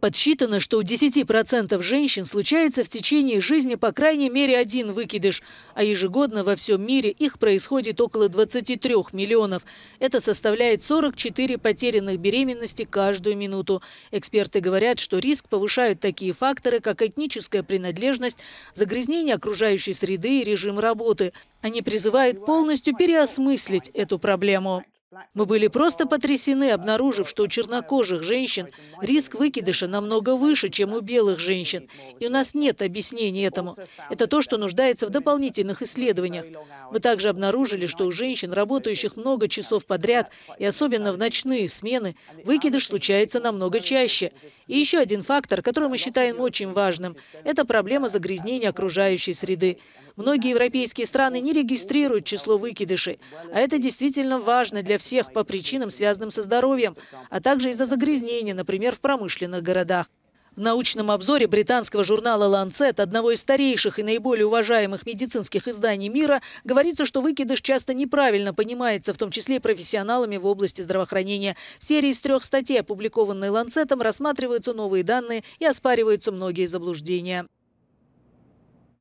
Подсчитано, что у 10% женщин случается в течение жизни по крайней мере один выкидыш, а ежегодно во всем мире их происходит около 23 миллионов. Это составляет 44 потерянных беременности каждую минуту. Эксперты говорят, что риск повышают такие факторы, как этническая принадлежность, загрязнение окружающей среды и режим работы. Они призывают полностью переосмыслить эту проблему. Мы были просто потрясены, обнаружив, что у чернокожих женщин риск выкидыша намного выше, чем у белых женщин. И у нас нет объяснений этому. Это то, что нуждается в дополнительных исследованиях. Мы также обнаружили, что у женщин, работающих много часов подряд, и особенно в ночные смены, выкидыш случается намного чаще. И еще один фактор, который мы считаем очень важным, это проблема загрязнения окружающей среды. Многие европейские страны не регистрируют число выкидышей, а это действительно важно для всех по причинам, связанным со здоровьем, а также из-за загрязнения, например, в промышленных городах. В научном обзоре британского журнала «Ланцет», одного из старейших и наиболее уважаемых медицинских изданий мира, говорится, что выкидыш часто неправильно понимается, в том числе и профессионалами в области здравоохранения. В серии из трех статей, опубликованной «Ланцетом», рассматриваются новые данные и оспариваются многие заблуждения.